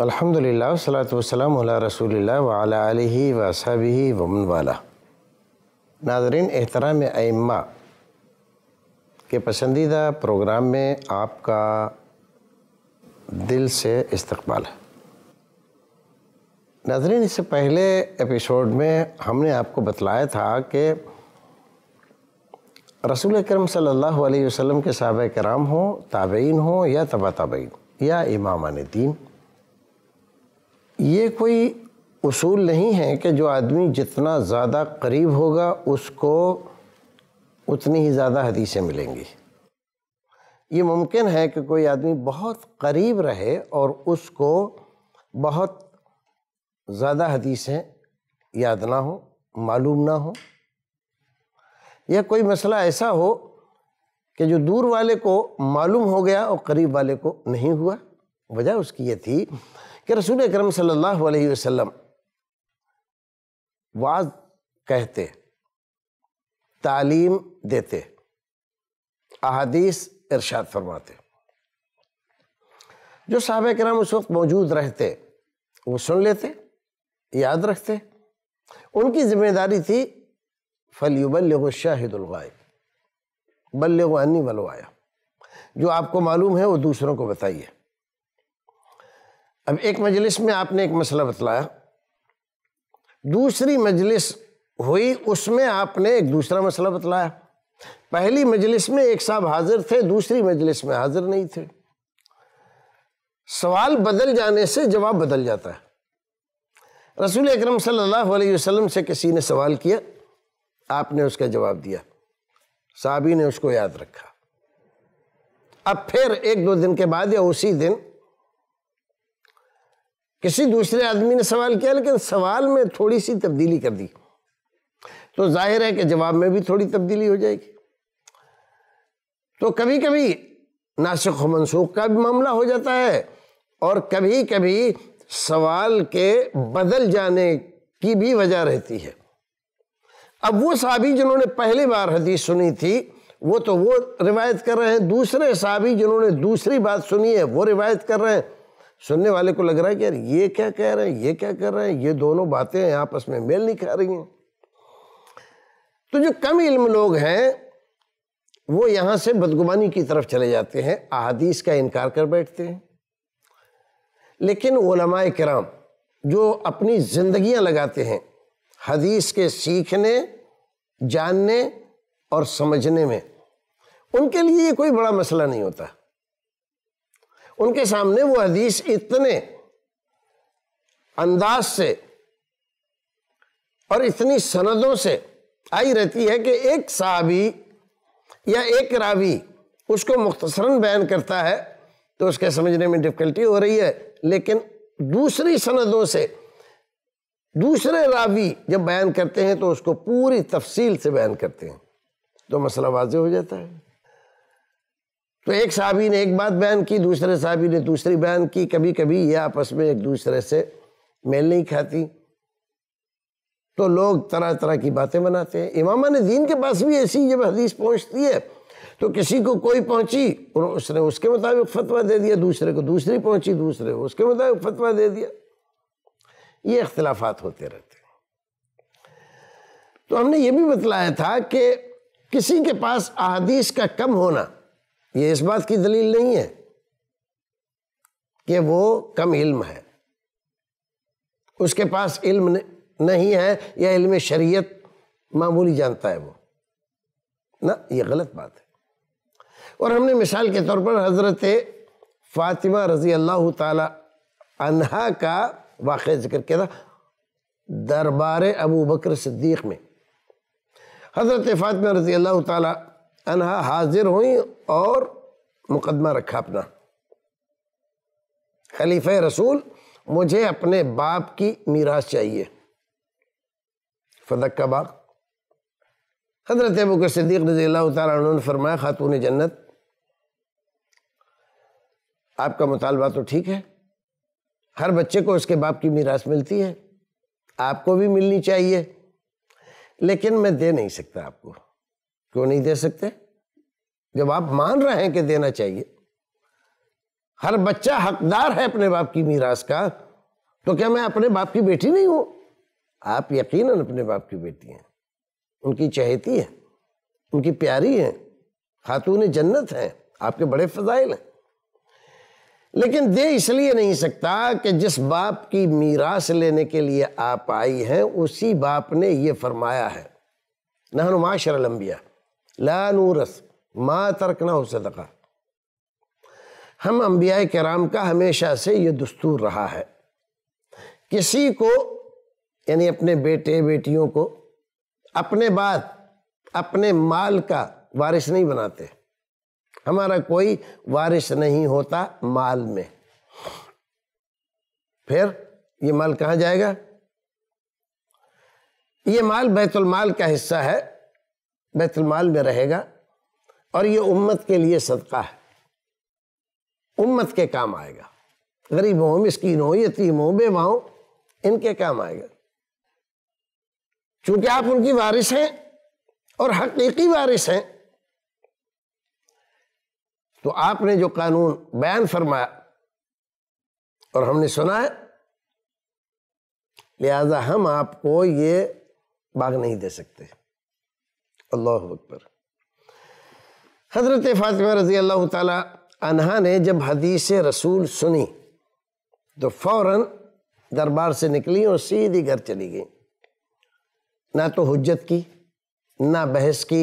अल्हम्दुलिल्लाह सलातम रसूल वाला वसाबी वमन वाला नाजरीन एहतराम अम्मा के पसंदीदा प्रोग्राम में आपका दिल से इस्तकबाल है नाजरीन इससे पहले एपिसोड में हमने आपको बतलाया था कि रसूल करम सल्लल्लाहु अलैहि वसल्लम के सब कराम हों ताबेन हों या तबा ताबेन या इमामान दीन ये कोई उसूल नहीं है कि जो आदमी जितना ज़्यादा करीब होगा उसको उतनी ही ज़्यादा हदीसें मिलेंगी ये मुमकिन है कि कोई आदमी बहुत करीब रहे और उसको बहुत ज़्यादा हदीसें याद ना हो मालूम ना हो या कोई मसला ऐसा हो कि जो दूर वाले को मालूम हो गया और करीब वाले को नहीं हुआ वजह उसकी ये थी कि रसूल अक्रम सल्लल्लाहु वसल्लम वाज कहते तालीम देते अदीस इरशाद फरमाते जो साहब कराम उस वक्त मौजूद रहते वो सुन लेते याद रखते उनकी जिम्मेदारी थी फलयुबल्लग बल्ले बल्लग अन्नी बलवाया जो आपको मालूम है वो दूसरों को बताइए अब एक मजलिस में आपने एक मसला बतलाया दूसरी मजलिस हुई उसमें आपने एक दूसरा मसला बतलाया पहली मजलिस में एक साहब हाजिर थे दूसरी मजलिस में हाजिर नहीं थे सवाल बदल जाने से जवाब बदल जाता है रसूल अकरम सल्लल्लाहु अलैहि वसल्लम से किसी ने सवाल किया आपने उसका जवाब दिया साहबी ने उसको याद रखा अब फिर एक दो दिन के बाद या उसी दिन किसी दूसरे आदमी ने सवाल किया लेकिन सवाल में थोड़ी सी तब्दीली कर दी तो जाहिर है कि जवाब में भी थोड़ी तब्दीली हो जाएगी तो कभी कभी नासिक मनसूख का भी मामला हो जाता है और कभी कभी सवाल के बदल जाने की भी वजह रहती है अब वो साहबी जिन्होंने पहली बार हदीस सुनी थी वो तो वो रिवायत कर रहे हैं दूसरे साहबी जिन्होंने दूसरी बात सुनी है वो रिवायत कर रहे हैं सुनने वाले को लग रहा है कि यार ये क्या कह रहे हैं ये क्या कर रहे हैं ये दोनों बातें आपस में मेल नहीं खा रही हैं तो जो कम इल्म लोग हैं वो यहाँ से बदगुमानी की तरफ चले जाते हैं अहादीस का इनकार कर बैठते हैं लेकिन ओलमाए कराम जो अपनी जिंदगियां लगाते हैं हदीस के सीखने जानने और समझने में उनके लिए ये कोई बड़ा मसला नहीं होता उनके सामने वो हदीस इतने अंदाज से और इतनी सनदों से आई रहती है कि एक साहबी या एक रावी उसको मुख्तसरन बयान करता है तो उसके समझने में डिफ़िकल्टी हो रही है लेकिन दूसरी सनदों से दूसरे रावी जब बयान करते हैं तो उसको पूरी तफसील से बयान करते हैं तो मसला वाज हो जाता है तो एक साहबी ने एक बात बयान की दूसरे साहबी ने दूसरी बयान की कभी कभी ये आपस में एक दूसरे से मेल नहीं खाती तो लोग तरह तरह की बातें बनाते हैं इमामा ने दीन के पास भी ऐसी जब हदीस पहुंचती है तो किसी को कोई पहुंची और उसने उसके मुताबिक फतवा दे दिया दूसरे को दूसरी पहुंची दूसरे को उसके मुताबिक फतवा दे दिया ये इख्तलाफात होते रहते हैं तो हमने ये भी बतलाया था कि किसी के पास अदीस का कम होना ये इस बात की दलील नहीं है कि वो कम इल्म है उसके पास इल्म नहीं है या इल्म शरीयत मामूली जानता है वो ना ये गलत बात है और हमने मिसाल के तौर पर हज़रत फ़ातिमा रज़ी अल्लाह तहा का वाक़ जिक्र किया था दरबार अबू बकर सिद्दीक़ में हज़रत फ़ातिमा रज़ी अल्लाह अनहा हाजिर हुई और मुकदमा रखा अपना खलीफ रसूल मुझे अपने बाप की मीरास चाहिए फदक का बाग हजरत अबूकर सिद्दीक रजी उन्होंने फरमाया खातून जन्नत आपका मुतालबा तो ठीक है हर बच्चे को उसके बाप की मीरास मिलती है आपको भी मिलनी चाहिए लेकिन मैं दे नहीं सकता आपको क्यों नहीं दे सकते जब आप मान रहे हैं कि देना चाहिए हर बच्चा हकदार है अपने बाप की मीरास का तो क्या मैं अपने बाप की बेटी नहीं हूं आप यकीनन अपने बाप की बेटी हैं उनकी चहेती है उनकी प्यारी है खातून जन्नत है आपके बड़े फजाइल हैं लेकिन दे इसलिए नहीं सकता कि जिस बाप की मीरास लेने के लिए आप आई हैं उसी बाप ने ये फरमाया है नहनुमा लंबिया ला नूरस माँ तर्कना हो सदका हम अम्बिया कराम का हमेशा से ये दस्तूर रहा है किसी को यानी अपने बेटे बेटियों को अपने बाद अपने माल का वारिस नहीं बनाते हमारा कोई वारिस नहीं होता माल में फिर ये माल कहाँ जाएगा ये माल बैतुल माल का हिस्सा है बैतुलमाल में रहेगा और ये उम्मत के लिए सदका है उम्मत के काम आएगा गरीब हो मिसकीन हो यतीम हो बेवाओं इनके काम आएगा चूंकि आप उनकी वारिस हैं और हकीकी वारिस हैं तो आपने जो कानून बयान फरमाया और हमने सुना है लिहाजा हम आपको ये बाग नहीं दे सकते अल्लाह अकबर हज़रत फ़ातिमा रज़ी अल्लाह तहा ने जब हदीस रसूल सुनी तो फ़ौर दरबार से निकली और सीधी घर चली गई ना तो हजत की ना बहस की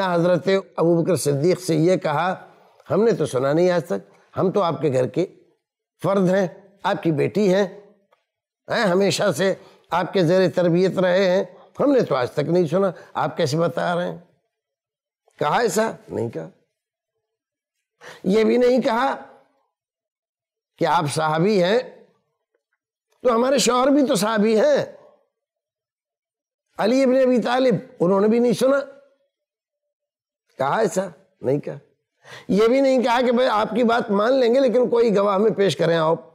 ना हज़रत अबू बकर सिद्दीक से ये कहा हमने तो सुना नहीं आज तक हम तो आपके घर के फ़र्द हैं आपकी बेटी हैं हैं हमेशा से आपके ज़ेर तरबियत रहे हैं हमने तो आज तक नहीं सुना आप कैसे बता रहे हैं कहा ऐसा नहीं कहा यह भी नहीं कहा कि आप साहबी हैं तो हमारे शौहर भी तो साहबी हैं अली इब्ने अबी तालिब उन्होंने भी नहीं सुना कहा ऐसा नहीं कहा यह भी नहीं कहा कि भाई आपकी बात मान लेंगे लेकिन कोई गवाह में पेश करें आप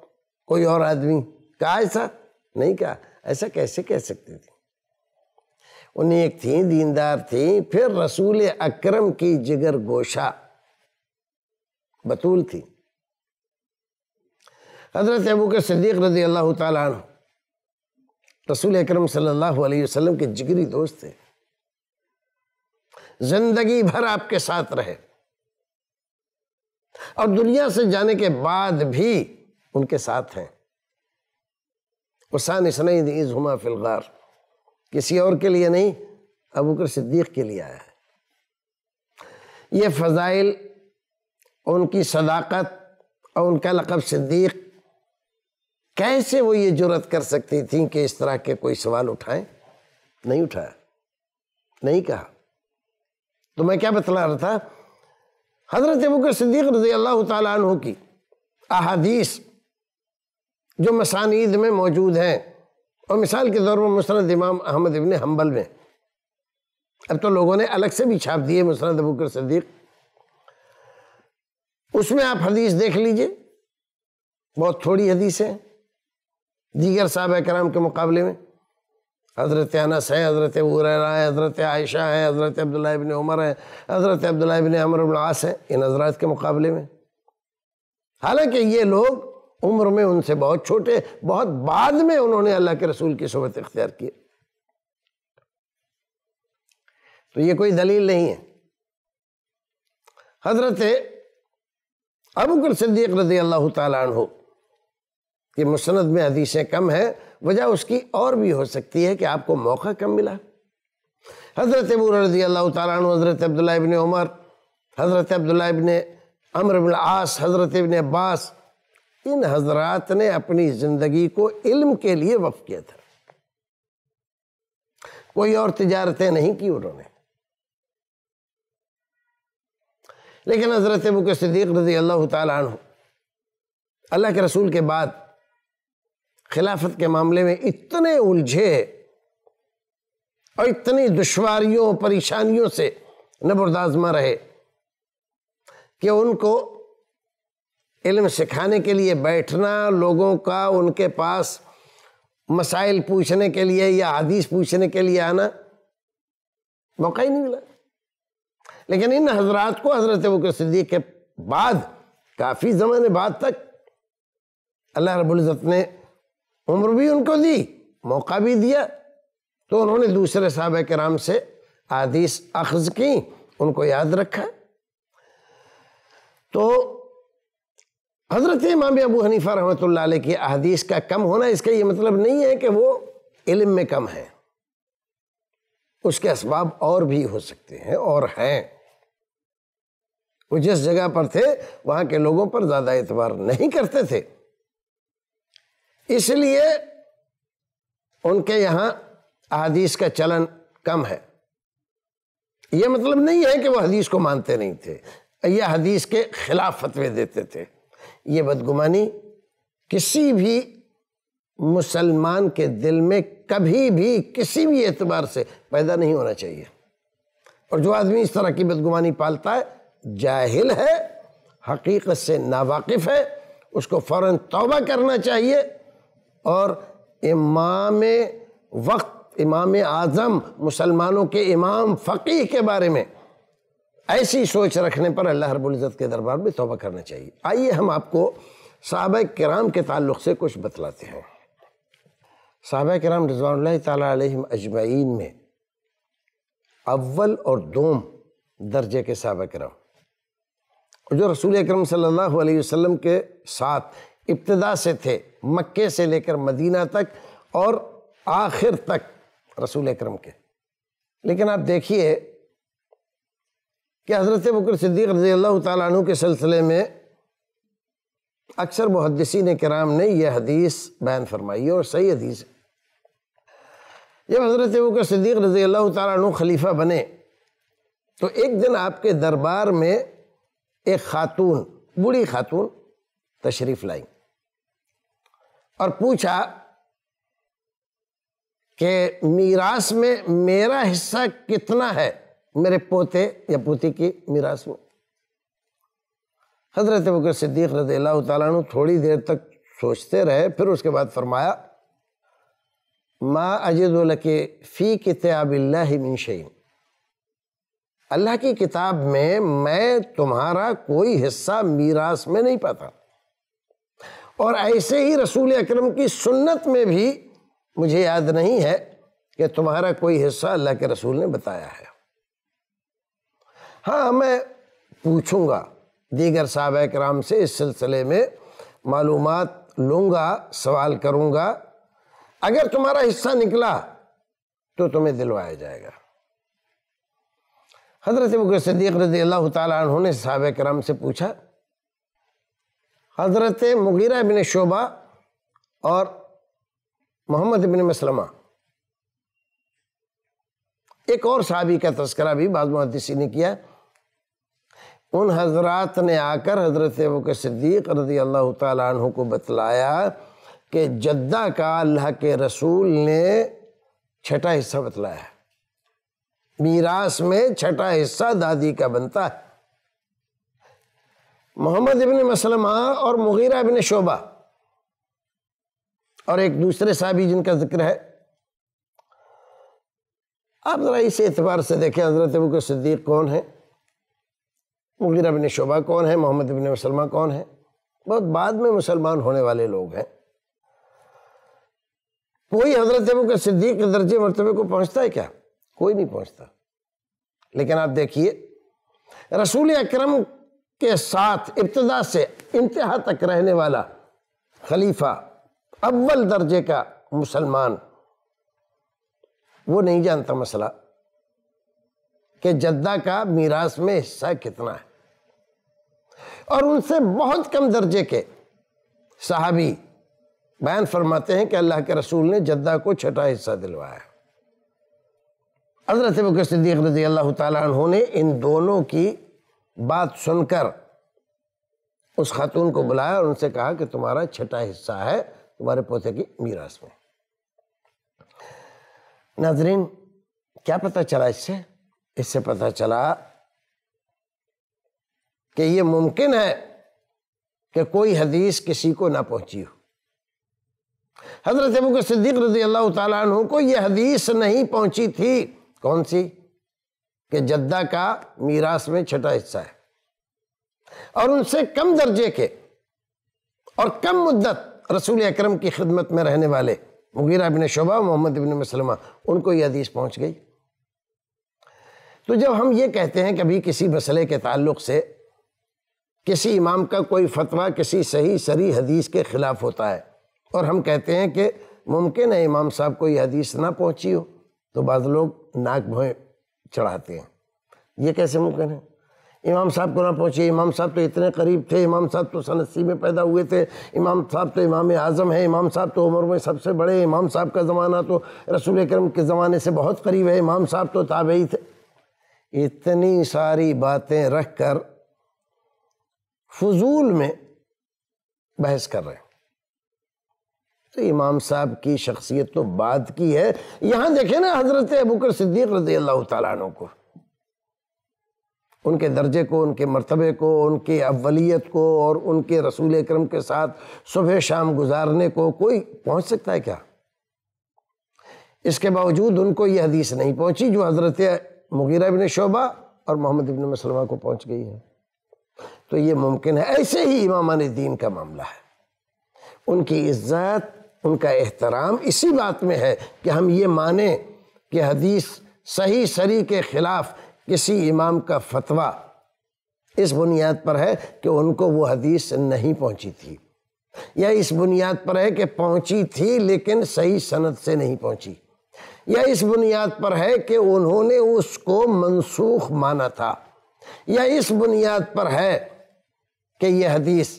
कोई और आदमी कहा ऐसा नहीं कहा ऐसा कैसे कह सकते थे उन्हें एक थी दीनदार थी फिर रसूल अक्रम की जिगर गोशा बतूल थी हजरत अबू के सदीक रजी अल्लाह तन रसूल अक्रम सल्लल्लाहु अलैहि वसल्लम के जिगरी दोस्त थे जिंदगी भर आपके साथ रहे और दुनिया से जाने के बाद भी उनके साथ हैं उसान इसनईद इज हुमा फिलगार किसी और के लिए नहीं अबू बकर सिद्दीक के लिए आया है ये फजाइल उनकी सदाकत और उनका लकब सिद्दीक कैसे वो ये जरूरत कर सकती थी कि इस तरह के कोई सवाल उठाएं नहीं उठाया नहीं कहा तो मैं क्या बतला रहा था हजरत बकर सिद्दीक रजी अल्लाह तु की अहादीस जो मसानीद में मौजूद हैं और मिसाल के तौर पर मुस्रद इमाम अहमद इबन हम्बल में अब तो लोगों ने अलग से भी छाप दिए मुस्रद अबूकर सदीक उसमें आप हदीस देख लीजिए बहुत थोड़ी हदीस है दीगर साहब कराम के मुकाबले में हज़रत अनस है हज़रत उररा है हज़रत आयशा है हज़रत अब्दुल्ला इबन उमर है हज़रत अब्दुल्ला इबन अमर आस है इन हजरात के मुकाबले में हालांकि ये लोग उम्र में उनसे बहुत छोटे बहुत बाद में उन्होंने अल्लाह के रसूल की सोबत इख्तियार की तो ये कोई दलील नहीं है हजरत अबूकर सिद्दीक रजी अल्लाह तु कि मुसनद में हदीसें कम है वजह उसकी और भी हो सकती है कि आपको मौका कम मिला हजरत अबूर रजी अल्लाह तु हजरत अब्दुल्ला इबन उमर हजरत अब्दुल्ला इबन अमर आस हजरत इबन अब्बास इन हजरात ने अपनी ज़िंदगी को इल्म के लिए वफ किया था कोई और तजारतें नहीं की उन्होंने लेकिन हज़रत बुक सदीक रजी अल्लाह तु अल्लाह के रसूल के बाद खिलाफत के मामले में इतने उलझे और इतनी दुश्वारियों परेशानियों से नबरदाजमा रहे कि उनको इल्म सिखाने के लिए बैठना लोगों का उनके पास मसाइल पूछने के लिए या हदीस पूछने के लिए आना मौका ही नहीं मिला लेकिन इन हजरात को हजरत बकर सिद्दीक के बाद काफ़ी ज़माने बाद तक अल्लाह रबुल्ज़त ने उम्र भी उनको दी मौका भी दिया तो उन्होंने दूसरे साहब कराम से आदिश अखज़ की उनको याद रखा तो हज़रत इमाम अबू हनीफा रहमत की अहदीस का कम होना इसका ये मतलब नहीं है कि वो इल्म में कम है उसके इसबाब और भी हो सकते हैं और हैं वो जिस जगह पर थे वहाँ के लोगों पर ज़्यादा एतबार नहीं करते थे इसलिए उनके यहां अहदीस का चलन कम है ये मतलब नहीं है कि वो हदीस को मानते नहीं थे यह हदीस के खिलाफ फतवे देते थे ये बदगुमानी किसी भी मुसलमान के दिल में कभी भी किसी भी एतबार से पैदा नहीं होना चाहिए और जो आदमी इस तरह की बदगुमानी पालता है जाहिल है हकीकत से नावाकिफ़ है उसको फ़ौर तौबा करना चाहिए और इमाम वक्त इमाम आज़म मुसलमानों के इमाम फ़कीह के बारे में ऐसी सोच रखने पर अल्लाह रबुल्ज़त के दरबार में तोबा करना चाहिए आइए हम आपको साहब कराम के ताल्लुक से कुछ बतलाते हैं साहब कराम रजवान तम अजमैन में अव्वल और दोम दर्जे के साहब कराम जो रसूल अक्रम सल्लल्लाहु के साथ इब्तदा से थे मक्के से लेकर मदीना तक और आखिर तक रसूल अक्रम के लेकिन आप देखिए कि हज़रत बकर सिद्दीक रजी अल्लाह तु के सिलसिले में अक्सर मुहदसिन कराम ने यह हदीस बयान फरमाई और सही हदीस है जब हज़रत बकर सिद्दीक रजी अल्लाह तु खलीफा बने तो एक दिन आपके दरबार में एक खातून बूढ़ी खातून तशरीफ़ लाई और पूछा कि मीरास में मेरा हिस्सा कितना है मेरे पोते या पोती की मीरास में हजरत बकर सिद्दीक रदी तु थोड़ी देर तक सोचते रहे फिर उसके बाद फरमाया माँ अजद के फ़ी किताबिल्लाशैन अल्लाह की किताब में मैं तुम्हारा कोई हिस्सा मीरास में नहीं पाता और ऐसे ही रसूल अकरम की सुन्नत में भी मुझे याद नहीं है कि तुम्हारा कोई हिस्सा अल्लाह के रसूल ने बताया है हाँ मैं पूछूँगा दीगर साहब कराम से इस सिलसिले में मालूम लूँगा सवाल करूँगा अगर तुम्हारा हिस्सा निकला तो तुम्हें दिलवाया जाएगा हजरत मुगर सदीक रजी अल्लाह ने साहब कराम से पूछा हजरत मुगीरा बिन शोबा और मोहम्मद बिन मसलमा एक और साहबी का तस्करा भी बाद मुहदसी ने किया उन हजरात ने आकर हजरत वक सिद्दीक रजी अल्लाह तु को बतलाया कि जद्दा का अल्लाह के रसूल ने छठा हिस्सा बतलाया मीरास में छठा हिस्सा दादी का बनता है मोहम्मद इबन मसलमा और मुगीरा इबन शोबा और एक दूसरे साहबी जिनका जिक्र है आप ज़रा इस एतबार से देखें हज़रत अबू सिद्दीक कौन है मुगीरा बिन शोबा कौन है मोहम्मद बिन मुसलमा कौन है बहुत बाद में मुसलमान होने वाले लोग हैं कोई हजरत अबू का सिद्दीक के दर्जे मरतबे को पहुंचता है क्या कोई नहीं पहुंचता लेकिन आप देखिए रसूल अक्रम के साथ इब्तदा से इंतहा तक रहने वाला खलीफा अव्वल दर्जे का मुसलमान वो नहीं जानता मसला कि जद्दा का मीरास में हिस्सा कितना है और उनसे बहुत कम दर्जे के साहबी बयान फरमाते हैं कि अल्लाह के रसूल ने जद्दा को छठा हिस्सा दिलवाया हजरत बकर सिद्दीक रजी अल्लाह तहों ने इन दोनों की बात सुनकर उस खातून को बुलाया और उनसे कहा कि तुम्हारा छठा हिस्सा है तुम्हारे पोते की मीरास में नाजरीन क्या पता चला इससे इससे पता चला कि ये मुमकिन है कि कोई हदीस किसी को ना पहुंची हो हजरत अबू के सिद्दीक रजी अल्लाह तु को यह हदीस नहीं पहुंची थी कौन सी कि जद्दा का मीरास में छठा हिस्सा है और उनसे कम दर्जे के और कम मुद्दत रसूल अकरम की खिदमत में रहने वाले मुगीरा बिन शोबा मोहम्मद बिन मसलमा उनको यह हदीस पहुंच गई तो जब हम ये कहते हैं कभी किसी मसले के ताल्लुक से किसी इमाम का कोई फतवा किसी सही सरी हदीस के ख़िलाफ़ होता है और हम कहते हैं कि मुमकिन है इमाम साहब को यह हदीस ना पहुंची हो तो बाद लोग नाक भोए चढ़ाते हैं ये कैसे मुमकिन है इमाम साहब को ना पहुँचे इमाम साहब तो इतने करीब थे इमाम साहब तो सनसी में पैदा हुए थे इमाम साहब तो इमाम आज़म हैं इमाम साहब तो उम्र में सबसे बड़े इमाम साहब का ज़माना तो रसूल करम के ज़माने से बहुत करीब है इमाम साहब तो ही थे इतनी सारी बातें रख कर फजूल में बहस कर रहे हैं तो इमाम साहब की शख्सियत तो बात की है यहां देखे ना हजरत अबूकर सिद्दीक रजी अल्लाह तु को उनके दर्जे को उनके मरतबे को उनके अवलीत को और उनके रसूल करम के साथ सुबह शाम गुजारने को कोई पहुंच सकता है क्या इसके बावजूद उनको यह हदीस नहीं पहुंची जो हजरत मुगीरा बिन शोबा और मोहम्मद इबन मसलमा को पहुंच गई है तो ये मुमकिन है ऐसे ही इमामान दीन का मामला है उनकी इज्जत उनका एहतराम इसी बात में है कि हम ये माने कि हदीस सही सरी के ख़िलाफ़ किसी इमाम का फतवा इस बुनियाद पर है कि उनको वो हदीस नहीं पहुंची थी या इस बुनियाद पर है कि पहुंची थी लेकिन सही सनत से नहीं पहुंची या इस बुनियाद पर है कि उन्होंने उसको मनसूख माना था या इस बुनियाद पर है कि यह हदीस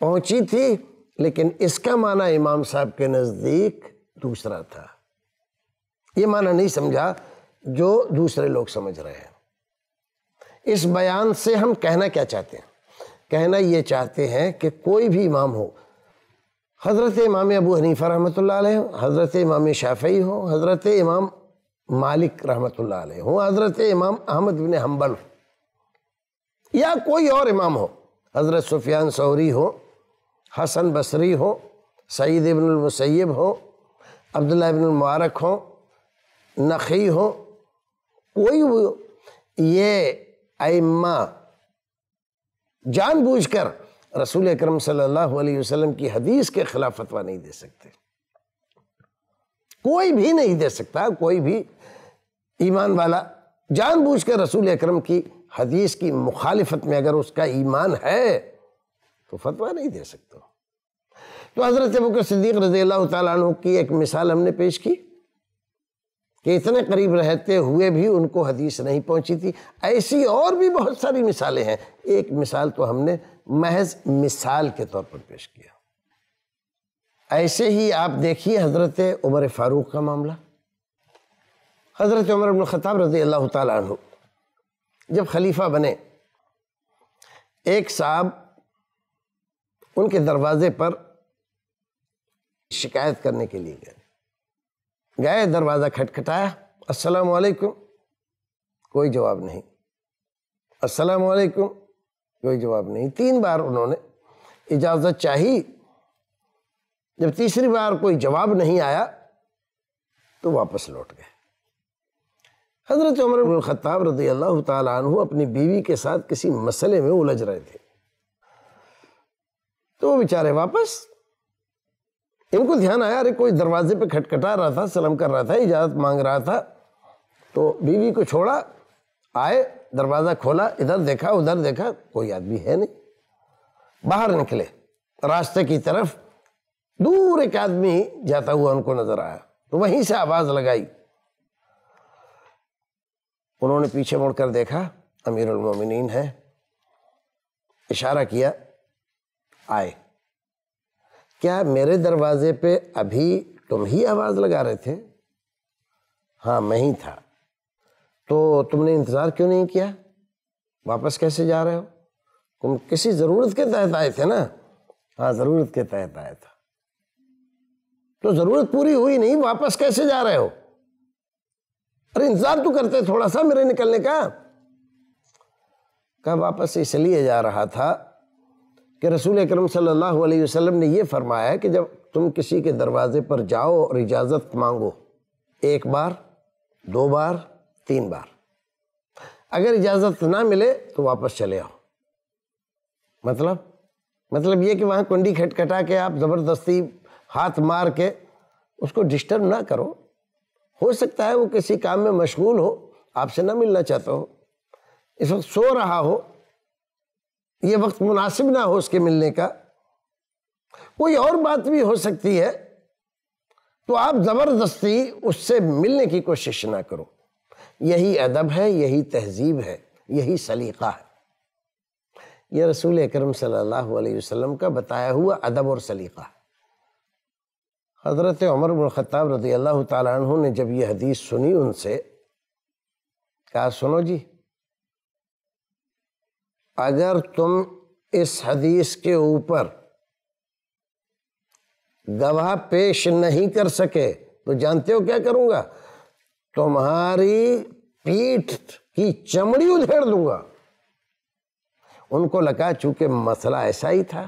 पहुंची थी लेकिन इसका माना इमाम साहब के नज़दीक दूसरा था ये माना नहीं समझा जो दूसरे लोग समझ रहे हैं इस बयान से हम कहना क्या चाहते हैं कहना ये चाहते हैं कि कोई भी इमाम हो हज़रत इमाम अबू हनीफ़ा रहमत हज़रत इमाम शाफ़ी हो हज़रत इमाम मालिक रहमत हो हज़रत इमाम अहमद बिन हम्बल या कोई और इमाम हो हज़रत सुफियान सौरी हो हसन बसरी हो सईद इबनमसैब हो अब्दुल्ला इबन मुबारक हो नखी हो कोई वो ये आइम्मा जानबूझकर रसूल अकरम सल्लल्लाहु अलैहि वसल्लम की हदीस के खिलाफ फतवा नहीं दे सकते कोई भी नहीं दे सकता कोई भी ईमान वाला जानबूझ कर रसूल अकरम की हदीस की मुखालिफत में अगर उसका ईमान है तो फतवा नहीं दे सकता तो हज़रत बकर सिद्दीक रजी अल्लाह तु की एक मिसाल हमने पेश की कि इतने करीब रहते हुए भी उनको हदीस नहीं पहुंची थी ऐसी और भी बहुत सारी मिसालें हैं एक मिसाल तो हमने महज मिसाल के तौर पर पेश किया ऐसे ही आप देखिए हज़रत उमर फ़ारूक का मामला हज़रत उमर खताब रजी अल्लाह तु जब खलीफा बने एक साहब उनके दरवाज़े पर शिकायत करने के लिए गए गए दरवाज़ा खटखटाया अस्सलाम वालेकुम कोई जवाब नहीं अस्सलाम वालेकुम कोई जवाब नहीं तीन बार उन्होंने इजाज़त चाही जब तीसरी बार कोई जवाब नहीं आया तो वापस लौट गए हज़रत उमर बिन ख़त्ताब अल्लाह तु अपनी बीवी के साथ किसी मसले में उलझ रहे थे तो वो बेचारे वापस इनको ध्यान आया अरे कोई दरवाजे पे खटखटा रहा था सलम कर रहा था इजाज़त मांग रहा था तो बीवी को छोड़ा आए दरवाज़ा खोला इधर देखा उधर देखा कोई आदमी है नहीं बाहर निकले रास्ते की तरफ दूर एक आदमी जाता हुआ उनको नज़र आया तो वहीं से आवाज़ लगाई उन्होंने पीछे मुड़कर देखा अमीर उलमिन है इशारा किया आए क्या मेरे दरवाजे पे अभी तुम ही आवाज़ लगा रहे थे हाँ मैं ही था तो तुमने इंतज़ार क्यों नहीं किया वापस कैसे जा रहे हो तुम किसी ज़रूरत के तहत आए थे ना हाँ ज़रूरत के तहत आया था तो ज़रूरत पूरी हुई नहीं वापस कैसे जा रहे हो अरे इंतजार तो करते थोड़ा सा मेरे निकलने का कहा वापस इसलिए जा रहा था कि रसूल अक्रम सल्लल्लाहु वसल्लम ने यह फरमाया कि जब तुम किसी के दरवाजे पर जाओ और इजाज़त मांगो एक बार दो बार तीन बार अगर इजाज़त ना मिले तो वापस चले आओ मतलब मतलब ये कि वहाँ कुंडी खटखटा के आप ज़बरदस्ती हाथ मार के उसको डिस्टर्ब ना करो हो सकता है वो किसी काम में मशगूल हो आपसे ना मिलना चाहता हो इस वक्त सो रहा हो ये वक्त मुनासिब ना हो उसके मिलने का कोई और बात भी हो सकती है तो आप ज़बरदस्ती उससे मिलने की कोशिश ना करो यही अदब है यही तहजीब है यही सलीका है यह रसूल अक्रम सल्लल्लाहु अलैहि वसल्लम का बताया हुआ अदब और सलीका है हज़रत उमर ख़त्ताब रजी अल्लाह तु ने जब यह हदीस सुनी उनसे कहा सुनो जी अगर तुम इस हदीस के ऊपर गवाह पेश नहीं कर सके तो जानते हो क्या करूँगा तुम्हारी पीठ की चमड़ी उधेड़ दूंगा उनको लगा चूंकि मसला ऐसा ही था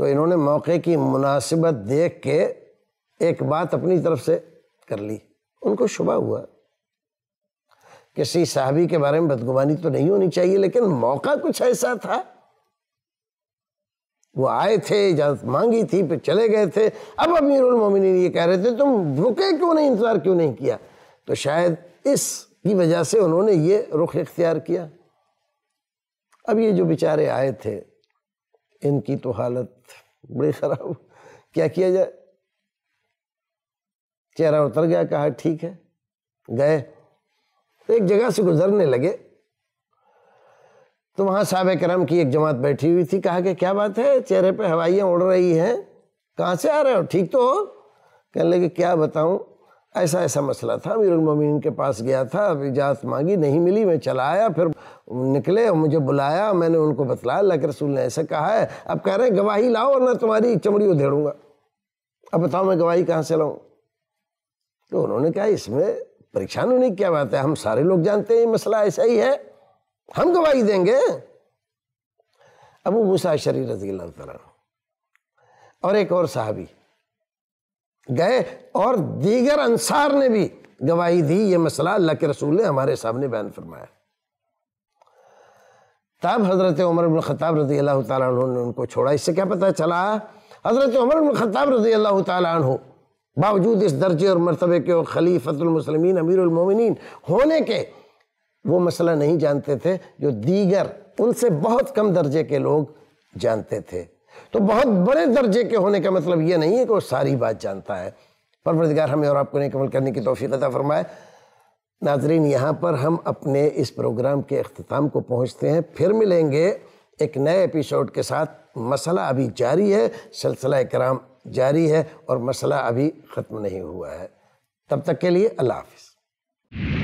तो इन्होंने मौके की मुनासिबत देख के एक बात अपनी तरफ से कर ली उनको शुबा हुआ किसी साहबी के बारे में बदगुमानी तो नहीं होनी चाहिए लेकिन मौका कुछ ऐसा था वो आए थे इजाजत मांगी थी फिर चले गए थे अब अमीरुल उलमोमिन ये कह रहे थे तुम रुके क्यों नहीं इंतजार क्यों नहीं किया तो शायद इसकी वजह से उन्होंने ये रुख इख्तियार किया अब ये जो बेचारे आए थे इनकी तो हालत बड़े खराब क्या किया जाए चेहरा उतर गया कहा ठीक है गए एक जगह से गुजरने लगे तो वहां साहब करम की एक जमात बैठी हुई थी कहा कि क्या बात है चेहरे पे हवाइया उड़ रही हैं कहाँ से आ रहे हो ठीक तो हो कहने लगे क्या बताऊं ऐसा ऐसा मसला था अमीरमिन के पास गया था अब इजाज़त मांगी नहीं मिली मैं चला आया फिर निकले और मुझे बुलाया मैंने उनको बतलाया अल्लाह के रसूल ने ऐसा कहा है अब कह रहे हैं गवाही लाओ वरना तुम्हारी चमड़ी उधेड़ूंगा अब बताओ मैं गवाही कहाँ से लाऊँ तो उन्होंने कहा इसमें परेशान होने की क्या बात है हम सारे लोग जानते हैं ये मसला ऐसा ही है हम गवाही देंगे अबू मूसा शरीर रजील और एक और साहबी गए और दीगर अंसार ने भी गवाही दी ये मसला अल्लाह के रसूल ने हमारे सामने बयान फरमाया तब हज़रत उमर बिन ख़ताब रजी अल्लाह तु ने उनको छोड़ा इससे क्या पता चला हज़रत उमर बिन ख़ताब रजी अल्लाह तु बावजूद इस दर्जे और मरतबे के और खलीफतमसलमिन अमीरमिन होने के वो मसला नहीं जानते थे जो दीगर उनसे बहुत कम दर्जे के लोग जानते थे तो बहुत बड़े दर्जे के होने का मतलब ये नहीं है कि वो सारी बात जानता है परवरदिगार हमें और आपको नेकमल करने की तोफ़ी फरमाए नाजरीन यहाँ पर हम अपने इस प्रोग्राम के अख्ताम को पहुँचते हैं फिर मिलेंगे एक नए एपिसोड के साथ मसला अभी जारी है सिलसिला कराम जारी है और मसला अभी ख़त्म नहीं हुआ है तब तक के लिए अल्लाह हाफिज़